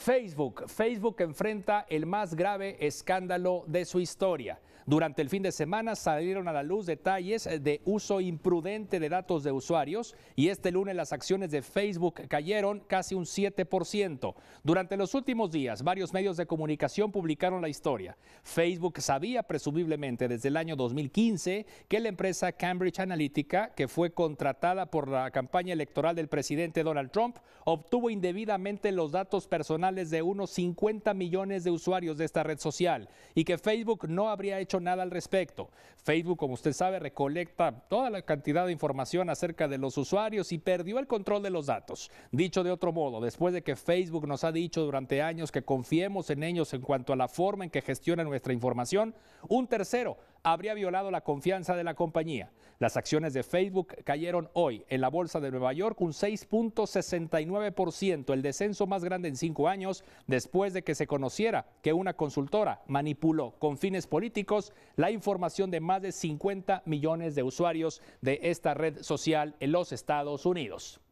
Facebook. Facebook enfrenta el más grave escándalo de su historia. Durante el fin de semana salieron a la luz detalles eh, de uso imprudente de datos de usuarios y este lunes las acciones de Facebook cayeron casi un 7%. Durante los últimos días, varios medios de comunicación publicaron la historia. Facebook sabía presumiblemente desde el año 2015 que la empresa Cambridge Analytica, que fue contratada por la campaña electoral del presidente Donald Trump, obtuvo indebidamente los datos personales de unos 50 millones de usuarios de esta red social y que Facebook no habría hecho nada al respecto. Facebook, como usted sabe, recolecta toda la cantidad de información acerca de los usuarios y perdió el control de los datos. Dicho de otro modo, después de que Facebook nos ha dicho durante años que confiemos en ellos en cuanto a la forma en que gestiona nuestra información, un tercero habría violado la confianza de la compañía. Las acciones de Facebook cayeron hoy en la Bolsa de Nueva York un 6.69%, el descenso más grande en cinco años después de que se conociera que una consultora manipuló con fines políticos la información de más de 50 millones de usuarios de esta red social en los Estados Unidos.